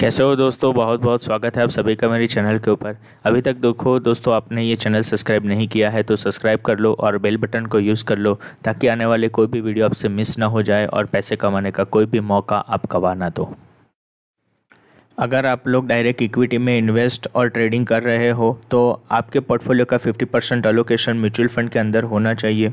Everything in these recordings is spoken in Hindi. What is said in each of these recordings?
कैसे हो दोस्तों बहुत बहुत स्वागत है आप सभी का मेरे चैनल के ऊपर अभी तक देखो दोस्तों आपने ये चैनल सब्सक्राइब नहीं किया है तो सब्सक्राइब कर लो और बेल बटन को यूज़ कर लो ताकि आने वाले कोई भी वीडियो आपसे मिस ना हो जाए और पैसे कमाने का कोई भी मौका आप कवा ना दो अगर आप लोग डायरेक्ट इक्विटी में इन्वेस्ट और ट्रेडिंग कर रहे हो तो आपके पोर्टफोलियो का फिफ्टी परसेंट म्यूचुअल फंड के अंदर होना चाहिए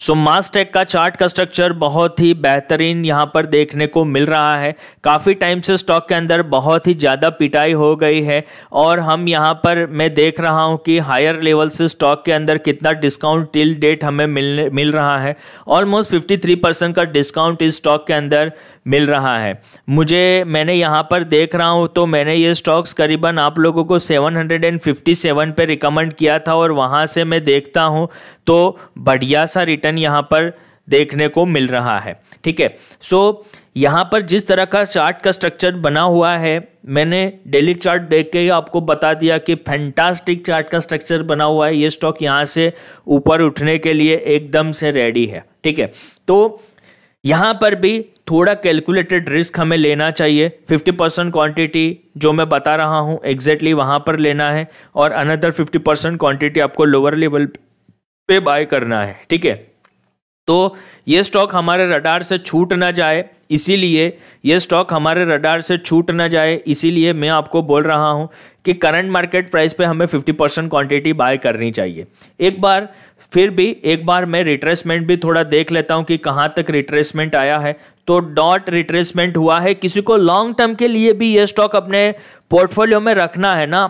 सो मास्टेक का चार्ट का स्ट्रक्चर बहुत ही बेहतरीन यहाँ पर देखने को मिल रहा है काफ़ी टाइम से स्टॉक के अंदर बहुत ही ज़्यादा पिटाई हो गई है और हम यहाँ पर मैं देख रहा हूँ कि हायर लेवल से स्टॉक के अंदर कितना डिस्काउंट टिल डेट हमें मिलने मिल रहा है ऑलमोस्ट 53 परसेंट का डिस्काउंट इस स्टॉक के अंदर मिल रहा है मुझे मैंने यहाँ पर देख रहा हूँ तो मैंने ये स्टॉक्स करीबन आप लोगों को 757 पे रिकमेंड किया था और वहाँ से मैं देखता हूँ तो बढ़िया सा रिटर्न पैटर्न यहाँ पर देखने को मिल रहा है ठीक है सो यहाँ पर जिस तरह का चार्ट का स्ट्रक्चर बना हुआ है मैंने डेली चार्ट देख के आपको बता दिया कि फैंटास्टिक चार्ट का स्ट्रक्चर बना हुआ है ये स्टॉक यहाँ से ऊपर उठने के लिए एकदम से रेडी है ठीक है तो यहाँ पर भी थोड़ा कैलकुलेटेड रिस्क हमें लेना चाहिए 50 परसेंट क्वान्टिटी जो मैं बता रहा हूँ एग्जैक्टली exactly वहाँ पर लेना है और अनदर 50 परसेंट क्वान्टिटी आपको लोअर लेवल पे बाय करना है ठीक है तो ये स्टॉक हमारे रडार से छूट ना जाए इसीलिए ये स्टॉक हमारे रडार से छूट ना जाए इसीलिए मैं आपको बोल रहा हूँ कि करंट मार्केट प्राइस पे हमें 50 परसेंट क्वान्टिटी बाय करनी चाहिए एक बार फिर भी एक बार मैं रिट्रेसमेंट भी थोड़ा देख लेता हूँ कि कहाँ तक रिट्रेसमेंट आया है तो डॉट रिट्रेसमेंट हुआ है किसी को लॉन्ग टर्म के लिए भी ये स्टॉक अपने पोर्टफोलियो में रखना है ना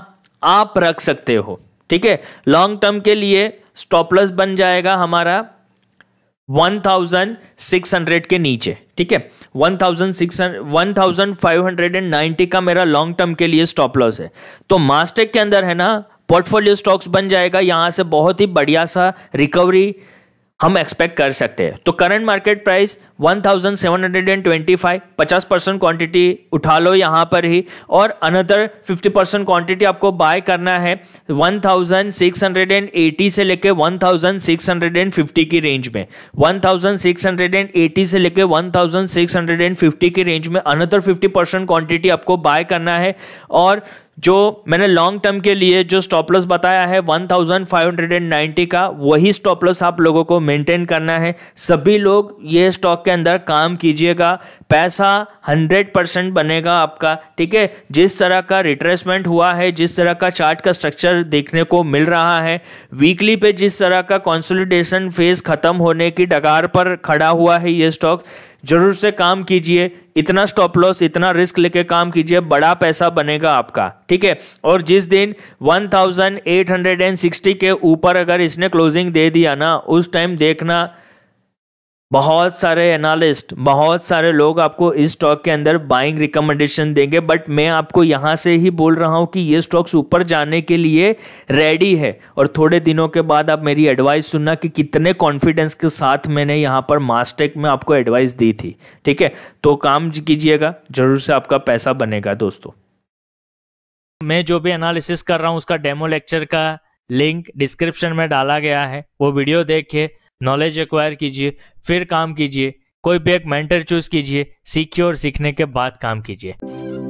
आप रख सकते हो ठीक है लॉन्ग टर्म के लिए स्टॉपलस बन जाएगा हमारा 1600 के नीचे ठीक है 1590 का मेरा लॉन्ग टर्म के लिए स्टॉप लॉस है तो मास्टेक के अंदर है ना पोर्टफोलियो स्टॉक्स बन जाएगा यहां से बहुत ही बढ़िया सा रिकवरी हम एक्सपेक्ट कर सकते हैं तो करंट मार्केट प्राइस 1725 50 क्वांटिटी उठा लो यहां पर ही और अनदर 50 परसेंट क्वांटिटी आपको बाय करना है 1680 से लेके 1650 की रेंज में 1680 से लेके 1650 की रेंज में अनदर 50 परसेंट क्वांटिटी आपको बाय करना है और जो मैंने लॉन्ग टर्म के लिए जो स्टॉप लॉस बताया है 1590 का वही स्टॉप लॉस आप लोगों को मेंटेन करना है सभी लोग ये स्टॉक के अंदर काम कीजिएगा पैसा 100 परसेंट बनेगा आपका ठीक है जिस तरह का रिट्रेसमेंट हुआ है जिस तरह का चार्ट का स्ट्रक्चर देखने को मिल रहा है वीकली पे जिस तरह का कॉन्सोलिडेशन फेज खत्म होने की डगार पर खड़ा हुआ है ये स्टॉक जरूर से काम कीजिए इतना स्टॉप लॉस इतना रिस्क लेके काम कीजिए बड़ा पैसा बनेगा आपका ठीक है और जिस दिन 1860 के ऊपर अगर इसने क्लोजिंग दे दिया ना उस टाइम देखना बहुत सारे एनालिस्ट बहुत सारे लोग आपको इस स्टॉक के अंदर बाइंग रिकमेंडेशन देंगे बट मैं आपको यहां से ही बोल रहा हूं कि ये स्टॉक्स ऊपर जाने के लिए रेडी है और थोड़े दिनों के बाद आप मेरी एडवाइस सुनना कि कितने कॉन्फिडेंस के साथ मैंने यहां पर मास्टेक में आपको एडवाइस दी थी ठीक है तो काम कीजिएगा जरूर से आपका पैसा बनेगा दोस्तों मैं जो भी एनालिसिस कर रहा हूँ उसका डेमो लेक्चर का लिंक डिस्क्रिप्शन में डाला गया है वो वीडियो देखिए नॉलेज एक्वायर कीजिए फिर काम कीजिए कोई भी एक मेंटर चूज कीजिए सीखिए और सीखने के बाद काम कीजिए